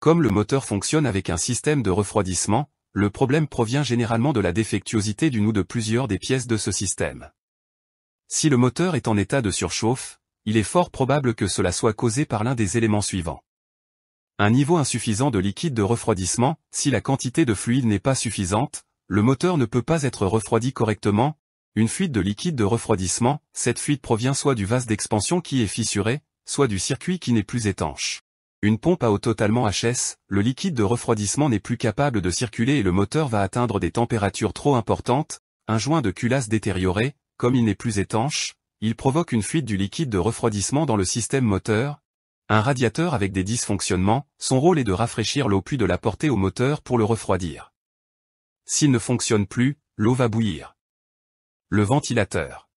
Comme le moteur fonctionne avec un système de refroidissement, le problème provient généralement de la défectuosité d'une ou de plusieurs des pièces de ce système. Si le moteur est en état de surchauffe, il est fort probable que cela soit causé par l'un des éléments suivants. Un niveau insuffisant de liquide de refroidissement, si la quantité de fluide n'est pas suffisante, le moteur ne peut pas être refroidi correctement, une fuite de liquide de refroidissement, cette fuite provient soit du vase d'expansion qui est fissuré, soit du circuit qui n'est plus étanche. Une pompe à eau totalement HS, le liquide de refroidissement n'est plus capable de circuler et le moteur va atteindre des températures trop importantes, un joint de culasse détérioré, comme il n'est plus étanche, il provoque une fuite du liquide de refroidissement dans le système moteur, un radiateur avec des dysfonctionnements, son rôle est de rafraîchir l'eau puis de la porter au moteur pour le refroidir. S'il ne fonctionne plus, l'eau va bouillir. Le ventilateur.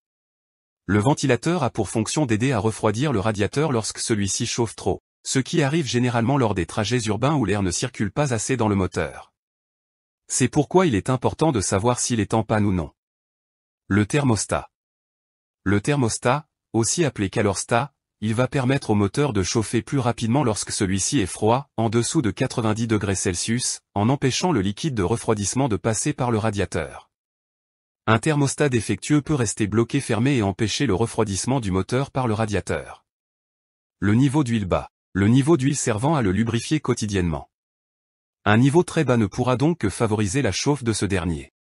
Le ventilateur a pour fonction d'aider à refroidir le radiateur lorsque celui-ci chauffe trop ce qui arrive généralement lors des trajets urbains où l'air ne circule pas assez dans le moteur. C'est pourquoi il est important de savoir s'il est en panne ou non. Le thermostat. Le thermostat, aussi appelé calorstat, il va permettre au moteur de chauffer plus rapidement lorsque celui-ci est froid, en dessous de 90 degrés Celsius, en empêchant le liquide de refroidissement de passer par le radiateur. Un thermostat défectueux peut rester bloqué fermé et empêcher le refroidissement du moteur par le radiateur. Le niveau d'huile bas le niveau d'huile servant à le lubrifier quotidiennement. Un niveau très bas ne pourra donc que favoriser la chauffe de ce dernier.